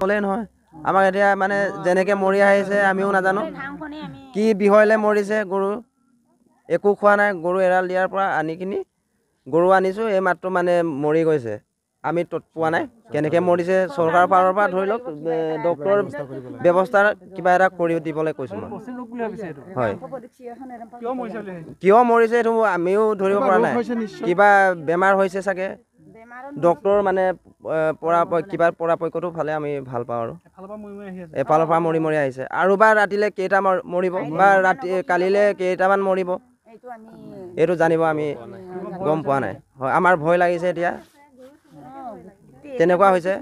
ক'লেই নহয় আমাক এতিয়া মানে যেনেকৈ মৰি আহিছে আমিও নাজানো কি বিষয়লৈ মৰিছে গৰু একো খোৱা নাই গৰু এৰাল দিয়াৰ পৰা আনি কিনি গৰু আনিছোঁ এই মাতটো মানে মৰি গৈছে আমি তৎ পোৱা নাই কেনেকৈ মৰিছে চৰকাৰৰ ফালৰ পৰা ধৰি লওক ডক্টৰৰ ব্যৱস্থা কিবা এটা কৰি দিবলৈ কৈছোঁ মই হয় কিয় মৰিছে এইটো আমিও ধৰিব পৰা নাই কিবা বেমাৰ হৈছে চাগে ডক্টৰ মানে পৰা কিবা পৰাপক্ষটো ভালে আমি ভাল পাওঁ আৰু এফালৰ পৰা মৰি মৰি আহিছে আৰু বা ৰাতিলে কেইটা মৰিব বা ৰাতি কালিলে কেইটামান মৰিব এইটো জানিব আমি গম পোৱা নাই হয় আমাৰ ভয় লাগিছে এতিয়া তেনেকুৱা হৈছে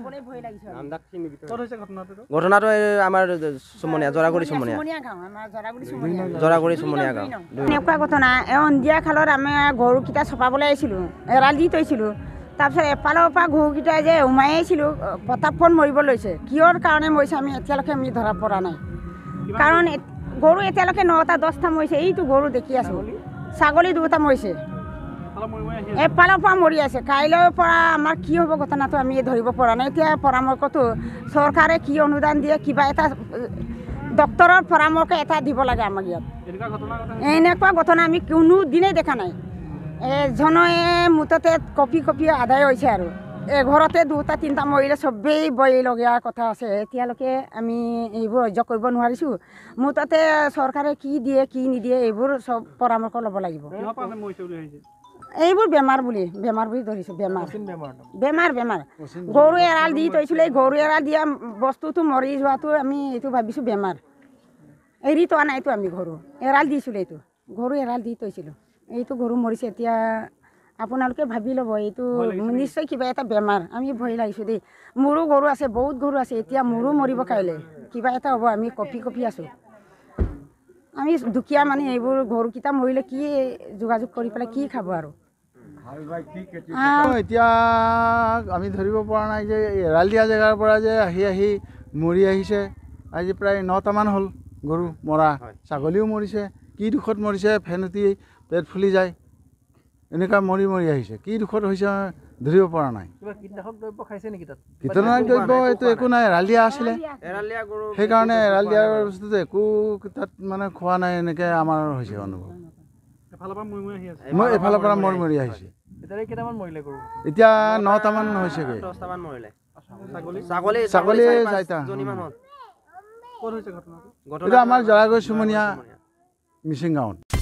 ঘটনাটো আমাৰ চুমনীয়া জৰাগুৰি চুমনীয়া জৰাগুৰি চুমনীয়া গাঁও এনেকুৱা ঘটনা সন্ধিয়া খালত আমি ঘৰকেইটা চপাবলৈ আহিছিলোঁ এৰাল দি থৈছিলোঁ তাৰপিছত এফালৰ পৰা ঘৰুকেইটাই যে উমাই আহিছিলোঁ প্ৰতাপখন মৰিব লৈছে কিহৰ কাৰণে মৰিছে আমি এতিয়ালৈকে আমি ধৰা পৰা নাই কাৰণ গৰু এতিয়ালৈকে নটা দহটা মৰিছে এইটো গৰু দেখি আছোঁ ছাগলী দুটা মৰিছে এফালৰ পৰা মৰি আছে কাইলৈৰ পৰা আমাৰ কি হ'ব ঘটনাটো আমি ধৰিব পৰা নাই এতিয়া পৰামৰ্শটো চৰকাৰে কি অনুদান দিয়ে কিবা এটা ডক্তৰৰ পৰামৰ্শ এটা দিব লাগে আমাক ইয়াত এনেকুৱা ঘটনা আমি কোনোদিনেই দেখা নাই এজনে মুঠতে কপি কপি আদায় হৈছে আৰু এঘৰতে দুটা তিনিটা মৰিলে চবেই বয় বহিলগীয়া কথা আছে এতিয়ালৈকে আমি এইবোৰ সহ্য কৰিব নোৱাৰিছোঁ মোৰ তাতে চৰকাৰে কি দিয়ে কি নিদিয়ে এইবোৰ চব পৰামৰ্শ ল'ব লাগিব এইবোৰ বেমাৰ বুলি বেমাৰ বুলি ধৰিছোঁ বেমাৰ বেমাৰ বেমাৰ গৰু এৰাল দি থৈছিলোঁ এই গৰু এৰাল দিয়া বস্তুটো মৰি যোৱাটো আমি এইটো ভাবিছোঁ বেমাৰ এৰি থোৱা নাইতো আমি গৰু এৰাল দিছিলোঁ এইটো গৰু এৰাল দি থৈছিলোঁ এইটো গৰু মৰিছে এতিয়া আপোনালোকে ভাবি ল'ব এইটো নিশ্চয় কিবা এটা বেমাৰ আমি ভয় লাগিছোঁ দেই মোৰো গৰু আছে বহুত গৰু আছে এতিয়া মোৰো মৰিব কাইলৈ কিবা এটা হ'ব আমি কঁপি কঁপি আছোঁ আমি দুখীয়া মানে এইবোৰ গৰুকেইটা মৰিলে কি যোগাযোগ কৰি পেলাই কি খাব আৰু এতিয়া আমি ধৰিব পৰা নাই যে এৰাল দিয়া জেগাৰ পৰা যে আহি আহি মৰি আহিছে আজি প্ৰায় নটামান হ'ল গৰু মৰা ছাগলীও মৰিছে কি দুখত মৰিছে ফেনেতি পেট ফুলি যায় এনেকুৱা মৰি মৰি আহিছে কি দুখত হৈছে ধৰিব পৰা নাই কীটনাশক দ্ৰব্য এইটো একো নাই এৰালীয়া আছিলে সেইকাৰণে এৰাল দিয়াৰ বস্তুটো একো তাত মানে খোৱা নাই এনেকৈ আমাৰ হৈছে অনুভৱ মই এফালৰ পৰা মৰি মৰি আহিছে এতিয়া নটামান হৈছেগৈ ছাগলী ছাগলী যাইতা এতিয়া আমাৰ জৰাগৈ চুমনীয়া missing out.